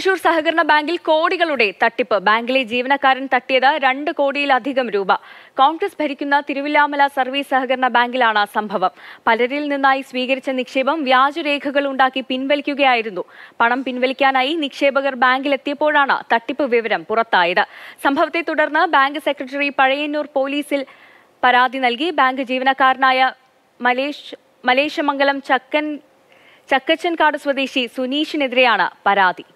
തൃശൂർ സഹകരണ ബാങ്കിൽ കോടികളുടെ തട്ടിപ്പ് ബാങ്കിലെ ജീവനക്കാരൻ തട്ടിയത് രണ്ട് കോടിയിലധികം രൂപ കോൺഗ്രസ് ഭരിക്കുന്ന തിരുവില്ലാമല സർവീസ് സഹകരണ ബാങ്കിലാണ് സംഭവം പലരിൽ നിന്നായി സ്വീകരിച്ച നിക്ഷേപം വ്യാജരേഖകൾ ഉണ്ടാക്കി പിൻവലിക്കുകയായിരുന്നു പണം പിൻവലിക്കാനായി നിക്ഷേപകർ ബാങ്കിലെത്തിയപ്പോഴാണ് തട്ടിപ്പ് വിവരം പുറത്തായത് സംഭവത്തെ തുടർന്ന് ബാങ്ക് സെക്രട്ടറി പഴയന്നൂർ പോലീസിൽ പരാതി നൽകി ബാങ്ക് ജീവനക്കാരനായ മലേഷ് മലേഷ്യമംഗലം ചക്കൻ ചക്കച്ചൻകാട് സ്വദേശി സുനീഷിനെതിരെയാണ് പരാതി